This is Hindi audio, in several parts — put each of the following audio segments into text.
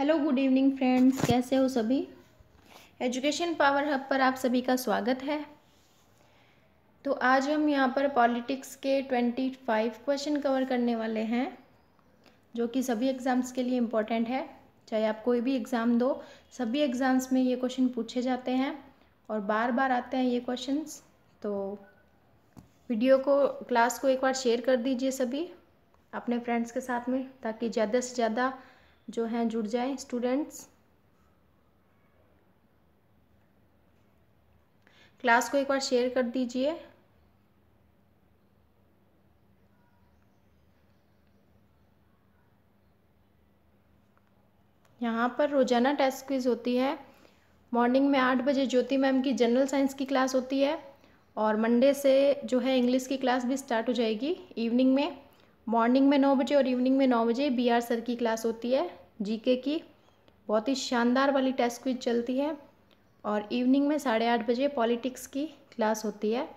हेलो गुड इवनिंग फ्रेंड्स कैसे हो सभी एजुकेशन पावर हब पर आप सभी का स्वागत है तो आज हम यहाँ पर पॉलिटिक्स के ट्वेंटी फाइव क्वेश्चन कवर करने वाले हैं जो कि सभी एग्ज़ाम्स के लिए इम्पॉर्टेंट है चाहे आप कोई भी एग्ज़ाम दो सभी एग्ज़ाम्स में ये क्वेश्चन पूछे जाते हैं और बार बार आते हैं ये क्वेश्चन तो वीडियो को क्लास को एक बार शेयर कर दीजिए सभी अपने फ्रेंड्स के साथ में ताकि ज़्यादा से ज़्यादा जो हैं जुड़ जाए स्टूडेंट्स क्लास को एक बार शेयर कर दीजिए यहाँ पर रोजाना टेस्ट क्विज होती है मॉर्निंग में आठ बजे ज्योति मैम की जनरल साइंस की क्लास होती है और मंडे से जो है इंग्लिश की क्लास भी स्टार्ट हो जाएगी इवनिंग में मॉर्निंग में नौ बजे और इवनिंग में नौ बजे बी आर सर की क्लास होती है जीके की बहुत ही शानदार वाली टेस्ट क्विज चलती है और इवनिंग में साढ़े आठ बजे पॉलिटिक्स की क्लास होती है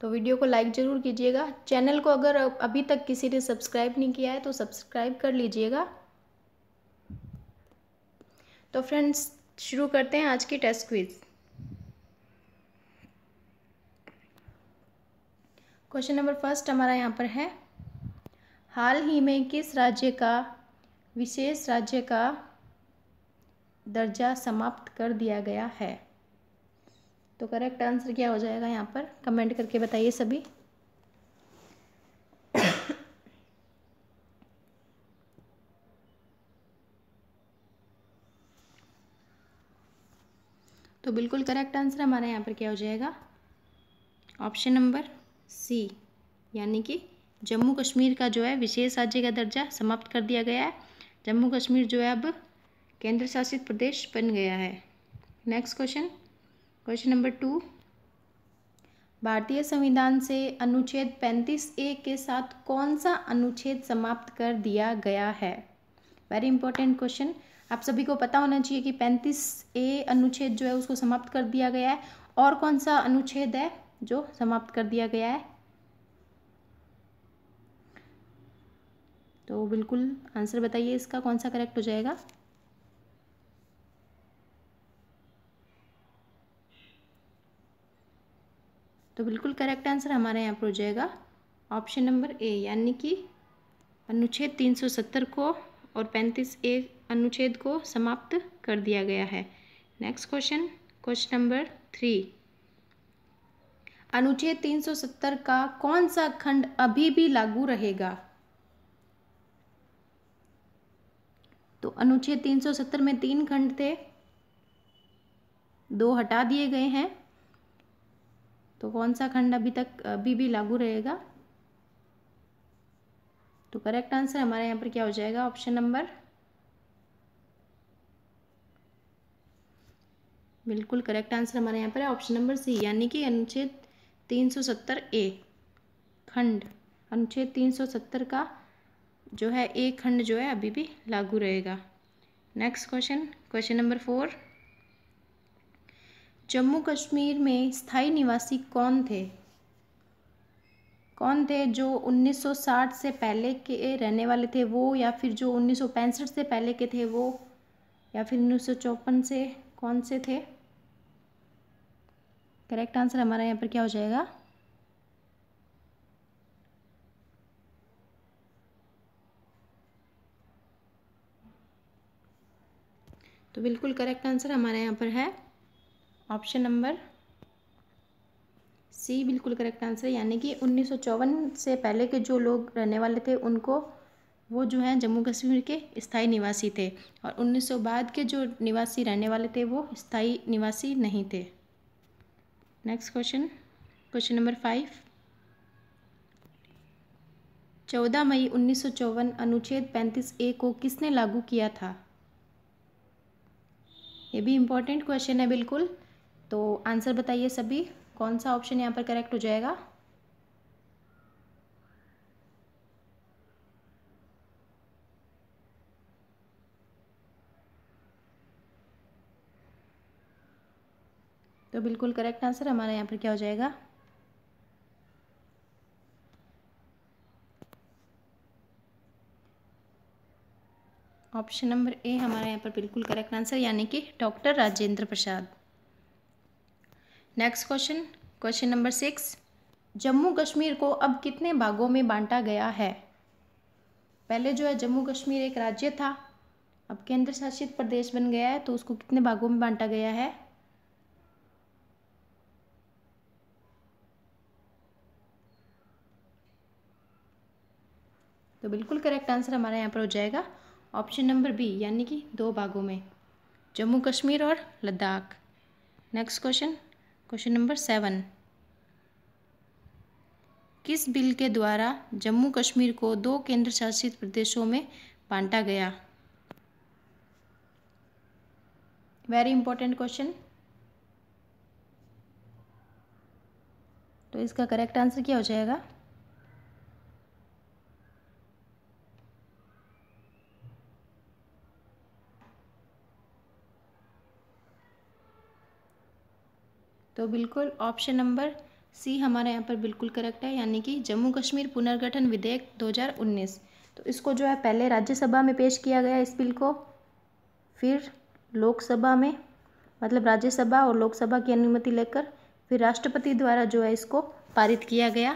तो वीडियो को लाइक ज़रूर कीजिएगा चैनल को अगर अभी तक किसी ने सब्सक्राइब नहीं किया है तो सब्सक्राइब कर लीजिएगा तो फ्रेंड्स शुरू करते हैं आज की test quiz question number first हमारा यहाँ पर है हाल ही में किस राज्य का विशेष राज्य का दर्जा समाप्त कर दिया गया है तो करेक्ट आंसर क्या हो जाएगा यहाँ पर कमेंट करके बताइए सभी तो बिल्कुल करेक्ट आंसर हमारा यहाँ पर क्या हो जाएगा ऑप्शन नंबर सी यानी कि जम्मू कश्मीर का जो है विशेष राज्य का दर्जा समाप्त कर दिया गया है जम्मू कश्मीर जो है अब केंद्र शासित प्रदेश बन गया है next question question number two भारतीय संविधान से अनुच्छेद पैंतीस ए के साथ कौन सा अनुच्छेद समाप्त कर दिया गया है वेरी इंपॉर्टेंट क्वेश्चन आप सभी को पता होना चाहिए कि पैंतीस ए अनुच्छेद जो है उसको समाप्त कर दिया गया है और कौन सा अनुच्छेद है जो समाप्त कर दिया गया है तो बिल्कुल आंसर बताइए इसका कौन सा करेक्ट हो जाएगा तो बिल्कुल करेक्ट आंसर हमारे यहाँ पर हो जाएगा ऑप्शन नंबर ए यानी कि अनुच्छेद 370 को और 35 ए अनुच्छेद को समाप्त कर दिया गया है next question question number three अनुच्छेद 370 का कौन सा खंड अभी भी लागू रहेगा तो अनुच्छेद 370 में तीन खंड थे दो हटा दिए गए हैं तो कौन सा खंड अभी तक अभी भी लागू रहेगा तो करेक्ट आंसर हमारे यहाँ पर क्या हो जाएगा ऑप्शन नंबर बिल्कुल करेक्ट आंसर हमारे यहाँ पर है ऑप्शन नंबर सी यानी कि अनुच्छेद तीन सौ सत्तर ए खंड अनुच्छेद तीन सौ सत्तर का जो है ए खंड जो है अभी भी लागू रहेगा next question question number four Jammu Kashmir में स्थाई निवासी कौन थे कौन थे जो 1960 से पहले के रहने वाले थे वो या फिर जो उन्नीस से पहले के थे वो या फिर उन्नीस से कौन से थे करेक्ट आंसर हमारा यहाँ पर क्या हो जाएगा तो बिल्कुल करेक्ट आंसर हमारे यहाँ पर है ऑप्शन नंबर सी बिल्कुल करेक्ट आंसर यानी कि उन्नीस से पहले के जो लोग रहने वाले थे उनको वो जो हैं जम्मू कश्मीर के स्थाई निवासी थे और 1900 बाद के जो निवासी रहने वाले थे वो स्थाई निवासी नहीं थे next question question number five चौदह मई उन्नीस सौ चौवन अनुच्छेद पैंतीस ए को किसने लागू किया था ये भी इम्पोर्टेंट क्वेश्चन है बिल्कुल तो आंसर बताइए सभी कौन सा ऑप्शन यहाँ पर करेक्ट हो जाएगा तो बिल्कुल करेक्ट आंसर हमारा यहाँ पर क्या हो जाएगा ऑप्शन नंबर ए हमारा यहाँ पर बिल्कुल करेक्ट आंसर यानी कि doctor Rajendra Prasad next question question number six Jammu Kashmir को अब कितने भागों में बांटा गया है पहले जो है जम्मू कश्मीर एक राज्य था अब केंद्र शासित प्रदेश बन गया है तो उसको कितने भागों में बांटा गया है तो बिल्कुल करेक्ट आंसर हमारा यहाँ पर हो जाएगा ऑप्शन नंबर बी यानी कि दो भागों में जम्मू कश्मीर और Ladakh next question question number seven किस बिल के द्वारा जम्मू कश्मीर को दो केंद्र शासित प्रदेशों में बांटा गया वेरी इंपॉर्टेंट क्वेश्चन तो इसका करेक्ट आंसर क्या हो जाएगा तो बिल्कुल ऑप्शन नंबर सी हमारे यहाँ पर बिल्कुल करेक्ट है यानी कि जम्मू कश्मीर पुनर्गठन विधेयक 2019 तो इसको जो है पहले राज्यसभा में पेश किया गया इस बिल को फिर लोकसभा में मतलब राज्यसभा और लोकसभा की अनुमति लेकर फिर राष्ट्रपति द्वारा जो है इसको पारित किया गया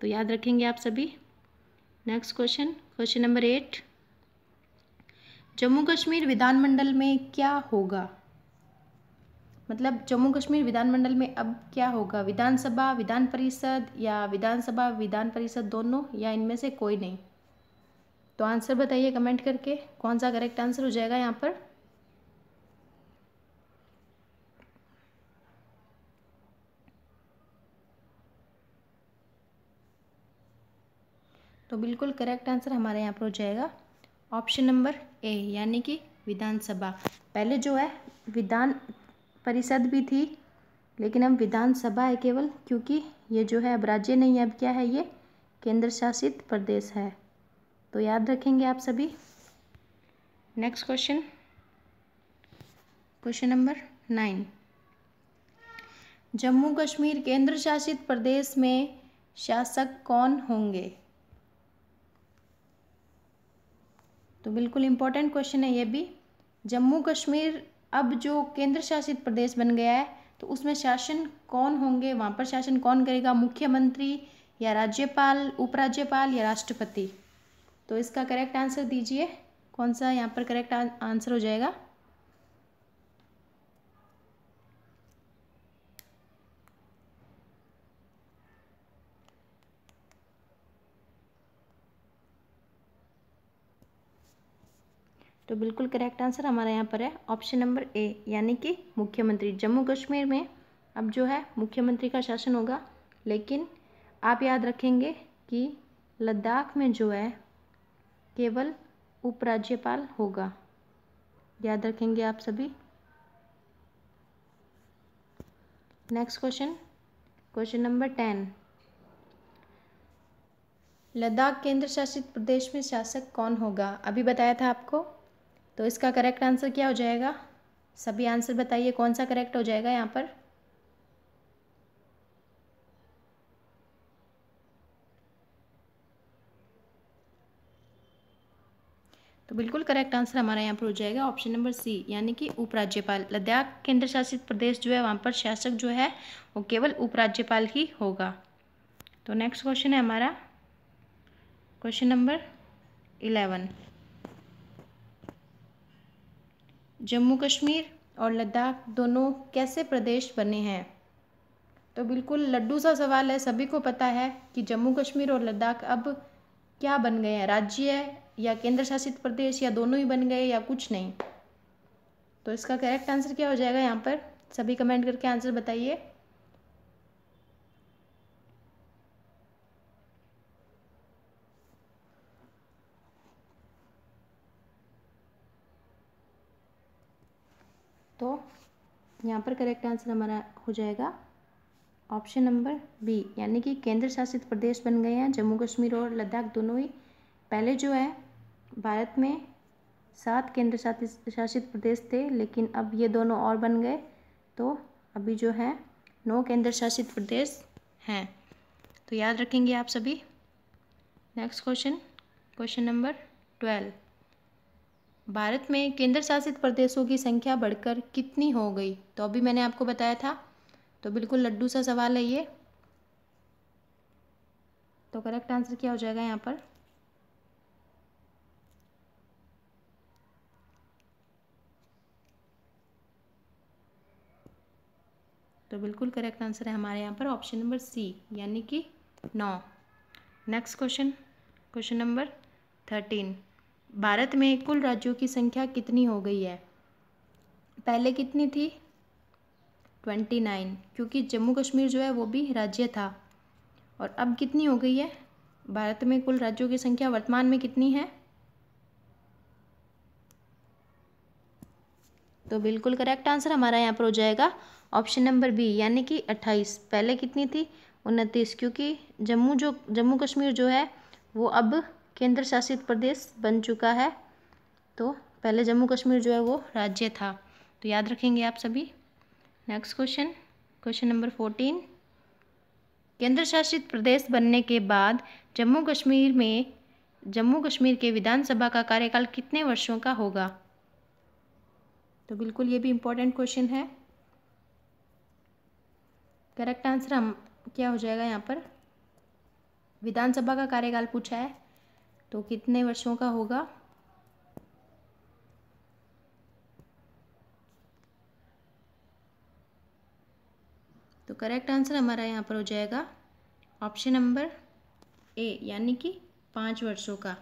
तो याद रखेंगे आप सभी next question question number eight Jammu Kashmir विधानमंडल में क्या होगा मतलब जम्मू कश्मीर विधानमंडल में अब क्या होगा विधानसभा विधान परिषद या विधानसभा विधान परिषद दोनों या इनमें से कोई नहीं तो आंसर बताइए कमेंट करके कौन सा करेक्ट आंसर हो जाएगा यहाँ पर तो बिल्कुल करेक्ट आंसर हमारे यहाँ पर हो जाएगा ऑप्शन नंबर ए यानी कि विधानसभा पहले जो है विधान परिषद भी थी लेकिन अब विधानसभा है केवल क्योंकि ये जो है अब राज्य नहीं है अब क्या है ये केंद्र शासित प्रदेश है तो याद रखेंगे आप सभी next question question number nine Jammu Kashmir केंद्र शासित प्रदेश में शासक कौन होंगे तो बिल्कुल इम्पोर्टेंट क्वेश्चन है ये भी जम्मू कश्मीर अब जो केंद्र शासित प्रदेश बन गया है तो उसमें शासन कौन होंगे वहाँ पर शासन कौन करेगा मुख्यमंत्री या राज्यपाल उपराज्यपाल या राष्ट्रपति तो इसका करेक्ट आंसर दीजिए कौन सा यहाँ पर करेक्ट आंसर हो जाएगा तो बिल्कुल करेक्ट आंसर हमारा यहाँ पर है ऑप्शन नंबर ए यानी कि मुख्यमंत्री जम्मू कश्मीर में अब जो है मुख्यमंत्री का शासन होगा लेकिन आप याद रखेंगे कि लद्दाख में जो है केवल उपराज्यपाल होगा याद रखेंगे आप सभी next question question number ten Ladakh केंद्र शासित प्रदेश में शासक कौन होगा अभी बताया था आपको तो इसका करेक्ट आंसर क्या हो जाएगा सभी आंसर बताइए कौन सा करेक्ट हो जाएगा यहाँ पर तो बिल्कुल करेक्ट आंसर हमारा यहाँ पर हो जाएगा ऑप्शन नंबर सी यानी कि उपराज्यपाल लद्दाख केंद्र शासित प्रदेश जो है वहाँ पर शासक जो है वो केवल उपराज्यपाल ही होगा तो नेक्स्ट क्वेश्चन है हमारा question number eleven Jammu Kashmir और लद्दाख दोनों कैसे प्रदेश बने हैं तो बिल्कुल लड्डू सा सवाल है सभी को पता है कि जम्मू कश्मीर और लद्दाख अब क्या बन गए हैं राज्य है या केंद्र शासित प्रदेश या दोनों ही बन गए या कुछ नहीं तो इसका करेक्ट आंसर क्या हो जाएगा यहाँ पर सभी कमेंट करके आंसर बताइए तो यहाँ पर करेक्ट आंसर हमारा हो जाएगा ऑप्शन नंबर बी यानी कि केंद्र शासित प्रदेश बन गए हैं जम्मू कश्मीर और लद्दाख दोनों ही पहले जो है भारत में सात केंद्र शासित प्रदेश थे लेकिन अब ये दोनों और बन गए तो अभी जो है नौ केंद्र शासित प्रदेश हैं तो याद रखेंगे आप सभी next question question number twelve Bharat में केंद्र शासित प्रदेशों की संख्या बढ़कर कितनी हो गई तो अभी मैंने आपको बताया था तो बिल्कुल लड्डू सा सवाल है ये तो करेक्ट आंसर क्या हो जाएगा यहाँ पर तो बिल्कुल करेक्ट आंसर है हमारे यहाँ पर ऑप्शन नंबर सी यानी कि नौ next question question number thirteen Bharat में कुल राज्यों की संख्या कितनी हो गई है पहले कितनी थी ट्वेंटी नाइन क्योंकि जम्मू कश्मीर जो है वो भी राज्य था और अब कितनी हो गई है भारत में कुल राज्यों की संख्या वर्तमान में कितनी है तो बिल्कुल करेक्ट आंसर हमारा यहाँ पर हो जाएगा ऑप्शन नंबर बी यानी कि अट्ठाईस पहले कितनी थी उनतीस क्योंकि जम्मू जो जम्मू कश्मीर जो है वो अब केंद्र शासित प्रदेश बन चुका है तो पहले जम्मू कश्मीर जो है वो राज्य था तो याद रखेंगे आप सभी next question question number fourteen केंद्र शासित प्रदेश बनने के बाद जम्मू कश्मीर में जम्मू कश्मीर के विधानसभा का कार्यकाल कितने वर्षों का होगा तो बिल्कुल ये भी इम्पोर्टेंट क्वेश्चन है करेक्ट आंसर हम क्या हो जाएगा यहाँ पर विधानसभा का कार्यकाल पूछा है तो कितने वर्षों का होगा तो करेक्ट आंसर हमारा यहाँ पर हो जाएगा ऑप्शन नंबर ए यानी कि पाँच वर्षों का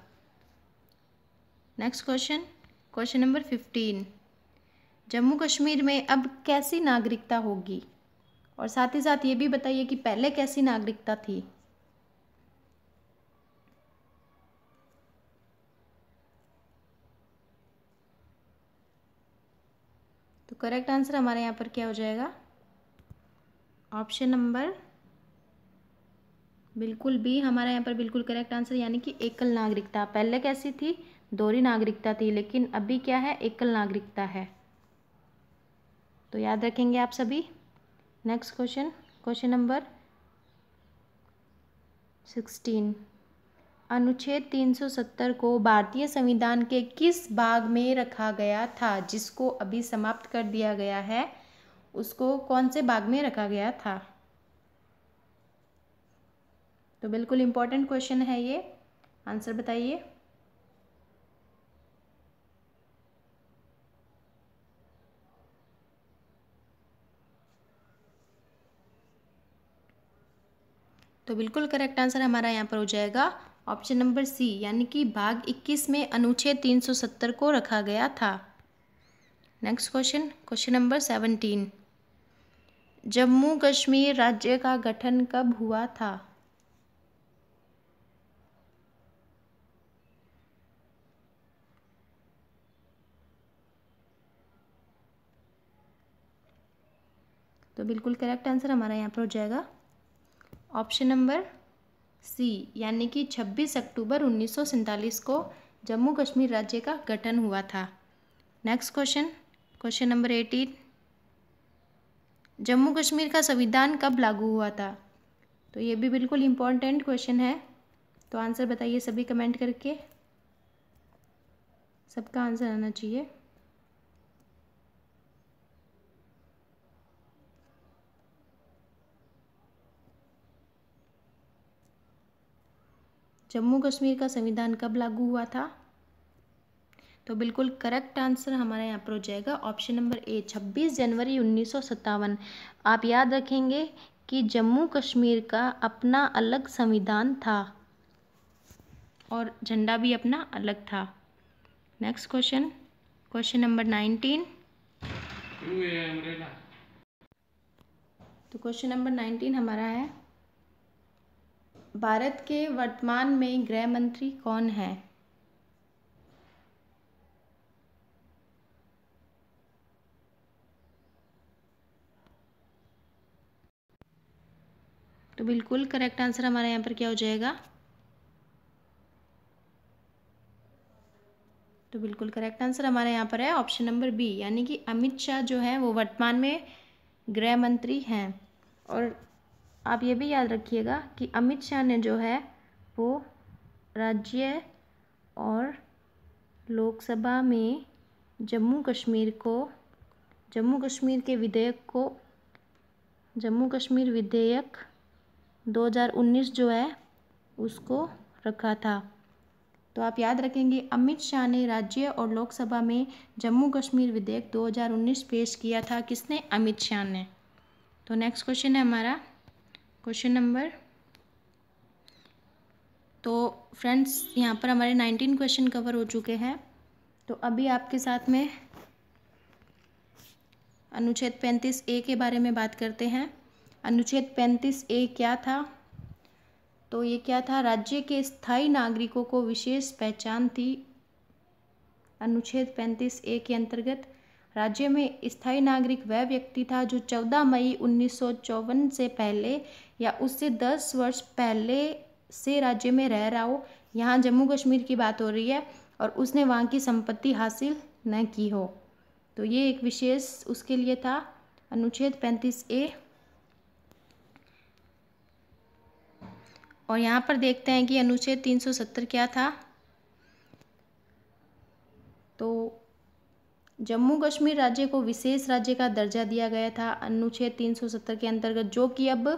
next question question number fifteen Jammu Kashmir में अब कैसी नागरिकता होगी और साथ ही साथ ये भी बताइए कि पहले कैसी नागरिकता थी करेक्ट आंसर हमारे यहाँ पर क्या हो जाएगा ऑप्शन नंबर बिल्कुल बी हमारे यहाँ पर बिल्कुल करेक्ट आंसर यानी कि एकल नागरिकता पहले कैसी थी दोहरी नागरिकता थी लेकिन अभी क्या है एकल नागरिकता है तो याद रखेंगे आप सभी next question question number sixteen अनुच्छेद 370 को भारतीय संविधान के किस भाग में रखा गया था जिसको अभी समाप्त कर दिया गया है उसको कौन से भाग में रखा गया था तो बिल्कुल इम्पोर्टेंट क्वेश्चन है ये आंसर बताइए तो बिल्कुल करेक्ट आंसर हमारा यहाँ पर हो जाएगा ऑप्शन नंबर सी यानी कि भाग 21 में अनुच्छेद 370 को रखा गया था next question question number seventeen Jammu Kashmir राज्य का गठन कब हुआ था तो बिल्कुल करेक्ट आंसर हमारा यहाँ पर हो जाएगा ऑप्शन नंबर सी यानी कि 26 अक्टूबर उन्नीस को जम्मू कश्मीर राज्य का गठन हुआ था next question question number eighteen Jammu Kashmir का संविधान कब लागू हुआ था तो ये भी बिल्कुल इम्पॉर्टेंट क्वेश्चन है तो आंसर बताइए सभी कमेंट करके सबका आंसर आना चाहिए जम्मू कश्मीर का संविधान कब लागू हुआ था तो बिल्कुल करेक्ट आंसर हमारे यहाँ पर हो जाएगा ऑप्शन नंबर ए 26 जनवरी उन्नीस आप याद रखेंगे कि जम्मू कश्मीर का अपना अलग संविधान था और झंडा भी अपना अलग था next question question number nineteen तो क्वेश्चन नंबर नाइनटीन हमारा है भारत के वर्तमान में गृह मंत्री कौन हैं तो बिल्कुल करेक्ट आंसर हमारे यहाँ पर क्या हो जाएगा तो बिल्कुल करेक्ट आंसर हमारे यहाँ पर है ऑप्शन नंबर बी यानी कि अमित शाह जो है वो वर्तमान में गृह मंत्री हैं और आप ये भी याद रखिएगा कि अमित शाह ने जो है वो राज्य और लोकसभा में जम्मू कश्मीर को जम्मू कश्मीर के विधेयक को जम्मू कश्मीर विधेयक 2019 जो है उसको रखा था तो आप याद रखेंगे अमित शाह ने राज्य और लोकसभा में जम्मू कश्मीर विधेयक 2019 पेश किया था किसने अमित शाह ने तो नेक्स्ट क्वेश्चन है हमारा क्वेश्चन नंबर तो फ्रेंड्स यहाँ पर हमारे नाइनटीन क्वेश्चन कवर हो चुके हैं तो अभी आपके साथ में अनुच्छेद पैंतीस ए के बारे में बात करते हैं अनुच्छेद पैंतीस ए क्या था तो ये क्या था राज्य के स्थायी नागरिकों को विशेष पहचान थी अनुच्छेद पैंतीस ए के अंतर्गत राज्य में स्थायी नागरिक वह व्यक्ति था जो चौदह मई उन्नीस से पहले या उससे दस वर्ष पहले से राज्य में रह रहा हो यहाँ जम्मू कश्मीर की बात हो रही है और उसने वहाँ की संपत्ति हासिल न की हो तो ये एक विशेष उसके लिए था अनुच्छेद पैंतीस ए और यहाँ पर देखते हैं कि अनुच्छेद तीन सौ सत्तर क्या था तो जम्मू कश्मीर राज्य को विशेष राज्य का दर्जा दिया गया था अनुच्छेद तीन सौ सत्तर के अंतर्गत जो कि अब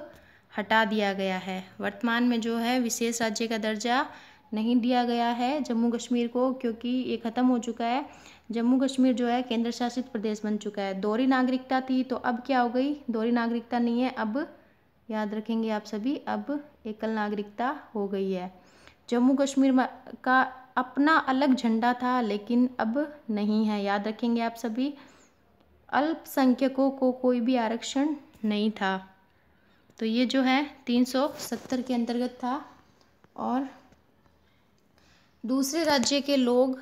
हटा दिया गया है वर्तमान में जो है विशेष राज्य का दर्जा नहीं दिया गया है जम्मू कश्मीर को क्योंकि ये ख़त्म हो चुका है जम्मू कश्मीर जो है केंद्र शासित प्रदेश बन चुका है दोहरी नागरिकता थी तो अब क्या हो गई दोहरी नागरिकता नहीं है अब याद रखेंगे आप सभी अब एकल नागरिकता हो गई है जम्मू कश्मीर का अपना अलग झंडा था लेकिन अब नहीं है याद रखेंगे आप सभी अल्पसंख्यकों को कोई भी आरक्षण नहीं था तो ये जो है तीन सौ सत्तर के अंतर्गत था और दूसरे राज्य के लोग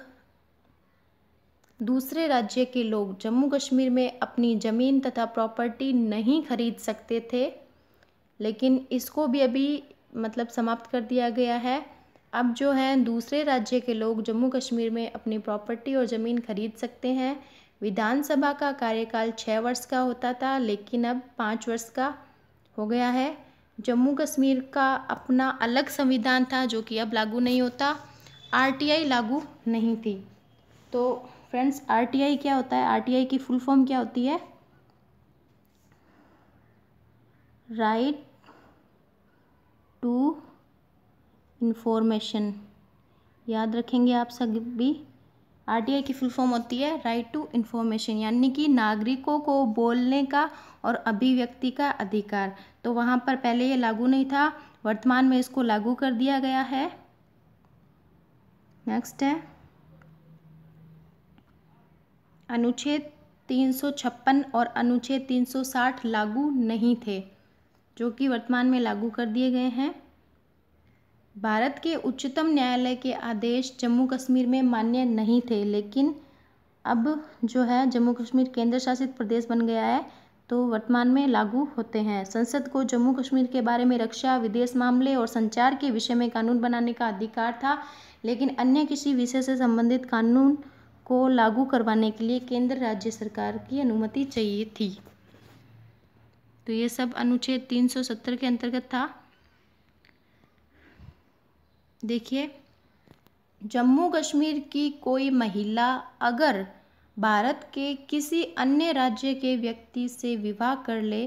दूसरे राज्य के लोग जम्मू कश्मीर में अपनी ज़मीन तथा प्रॉपर्टी नहीं खरीद सकते थे लेकिन इसको भी अभी मतलब समाप्त कर दिया गया है अब जो है दूसरे राज्य के लोग जम्मू कश्मीर में अपनी प्रॉपर्टी और ज़मीन खरीद सकते हैं विधानसभा का कार्यकाल छः वर्ष का होता था लेकिन अब पाँच वर्ष का हो गया है जम्मू कश्मीर का अपना अलग संविधान था जो कि अब लागू नहीं होता आरटीआई लागू नहीं थी तो फ्रेंड्स आरटीआई क्या होता है आरटीआई की फुल फॉर्म क्या होती है राइट टू इन्फॉर्मेशन याद रखेंगे आप सभी आरटीआई की फुल फॉर्म होती है राइट टू इन्फॉर्मेशन यानी कि नागरिकों को बोलने का और अभिव्यक्ति का अधिकार तो वहाँ पर पहले ये लागू नहीं था वर्तमान में इसको लागू कर दिया गया है नेक्स्ट है अनुच्छेद 356 और अनुच्छेद 360 लागू नहीं थे जो कि वर्तमान में लागू कर दिए गए हैं भारत के उच्चतम न्यायालय के आदेश जम्मू कश्मीर में मान्य नहीं थे लेकिन अब जो है जम्मू कश्मीर केंद्र शासित प्रदेश बन गया है तो वर्तमान में लागू होते हैं संसद को जम्मू कश्मीर के बारे में रक्षा विदेश मामले और संचार के विषय में कानून बनाने का अधिकार था लेकिन अन्य किसी विषय से संबंधित कानून को लागू करवाने के लिए केंद्र राज्य सरकार की अनुमति चाहिए थी तो ये सब अनुच्छेद 370 के अंतर्गत था देखिए जम्मू कश्मीर की कोई महिला अगर भारत के किसी अन्य राज्य के व्यक्ति से विवाह कर ले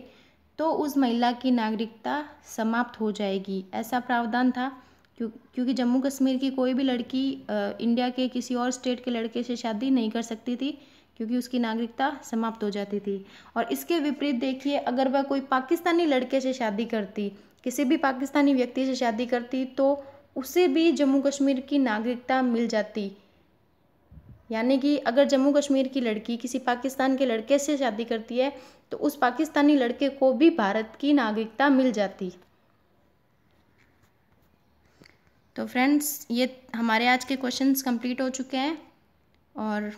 तो उस महिला की नागरिकता समाप्त हो जाएगी ऐसा प्रावधान था क्योंकि जम्मू कश्मीर की कोई भी लड़की इंडिया के किसी और स्टेट के लड़के से शादी नहीं कर सकती थी क्योंकि उसकी नागरिकता समाप्त हो जाती थी और इसके विपरीत देखिए अगर वह कोई पाकिस्तानी लड़के से शादी करती किसी भी पाकिस्तानी व्यक्ति से शादी करती तो उसे भी जम्मू कश्मीर की नागरिकता मिल जाती यानी कि अगर जम्मू कश्मीर की लड़की किसी पाकिस्तान के लड़के से शादी करती है तो उस पाकिस्तानी लड़के को भी भारत की नागरिकता मिल जाती तो फ्रेंड्स ये हमारे आज के क्वेश्चंस कंप्लीट हो चुके हैं और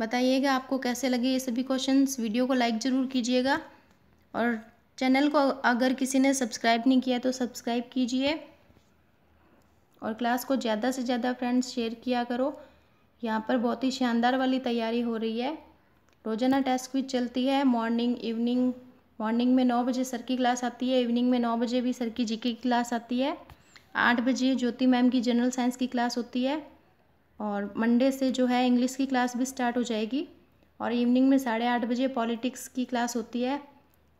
बताइएगा आपको कैसे लगे ये सभी क्वेश्चंस वीडियो को लाइक ज़रूर कीजिएगा और चैनल को अगर किसी ने सब्सक्राइब नहीं किया तो सब्सक्राइब कीजिए और क्लास को ज़्यादा से ज़्यादा फ्रेंड्स शेयर किया करो यहाँ पर बहुत ही शानदार वाली तैयारी हो रही है रोजाना टेस्ट भी चलती है मॉर्निंग इवनिंग मॉर्निंग में नौ बजे सर की क्लास आती है इवनिंग में नौ बजे भी सर की जीके की क्लास आती है आठ बजे ज्योति मैम की जनरल साइंस की क्लास होती है और मंडे से जो है इंग्लिश की क्लास भी स्टार्ट हो जाएगी और इवनिंग में साढ़े आठ बजे पॉलिटिक्स की क्लास होती है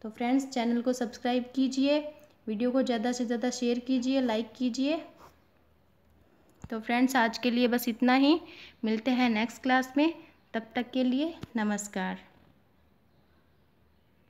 तो फ्रेंड्स चैनल को सब्सक्राइब कीजिए वीडियो को ज़्यादा से ज़्यादा शेयर कीजिए लाइक कीजिए तो फ्रेंड्स आज के लिए बस इतना ही मिलते हैं नेक्स्ट क्लास में तब तक के लिए नमस्कार